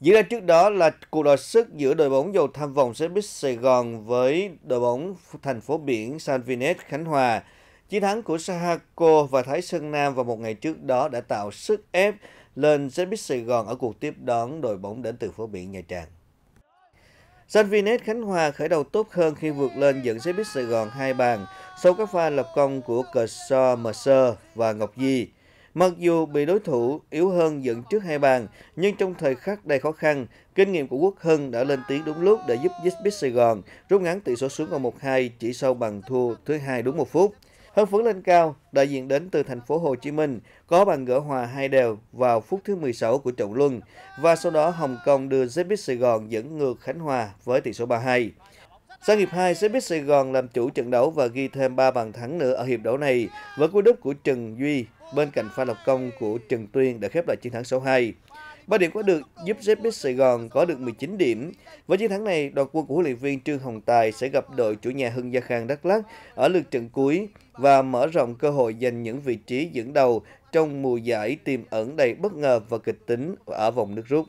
Diễn ra trước đó là cuộc đọ sức giữa đội bóng dầu tham vọng xe buýt Sài Gòn với đội bóng thành phố biển San Vinet Khánh Hòa. Chiến thắng của Sahako và Thái Sơn Nam vào một ngày trước đó đã tạo sức ép lên xe buýt Sài Gòn ở cuộc tiếp đón đội bóng đến từ phố biển Nha Trang. San Vinet Khánh Hòa khởi đầu tốt hơn khi vượt lên dẫn xe buýt Sài Gòn hai bàn sau các pha lập công của Cờ So, Mờ Sơ và Ngọc Di. Mặc dù bị đối thủ yếu hơn dẫn trước hai bàn, nhưng trong thời khắc đầy khó khăn, kinh nghiệm của Quốc Hưng đã lên tiếng đúng lúc để giúp Zbit Sài Gòn rút ngắn tỷ số xuống còn 1-2 chỉ sau bàn thua thứ hai đúng một phút. Hân phấn lên cao, đại diện đến từ thành phố Hồ Chí Minh có bàn gỡ hòa hai đều vào phút thứ 16 của trận luân và sau đó Hồng Kông đưa Zbit Sài Gòn dẫn ngược Khánh Hòa với tỷ số 3-2. Sau hiệp 2, xe buýt Sài Gòn làm chủ trận đấu và ghi thêm 3 bàn thắng nữa ở hiệp đấu này với cú đúp của Trần Duy bên cạnh pha lập công của Trần Tuyên đã khép lại chiến thắng số 2. Ba điểm có được giúp Zepit Sài Gòn có được 19 điểm. Với chiến thắng này, đoàn quân của huấn luyện viên Trương Hồng Tài sẽ gặp đội chủ nhà Hưng Gia Khang Đắk Lắk ở lượt trận cuối và mở rộng cơ hội giành những vị trí dẫn đầu trong mùa giải tiềm ẩn đầy bất ngờ và kịch tính ở vòng nước rút.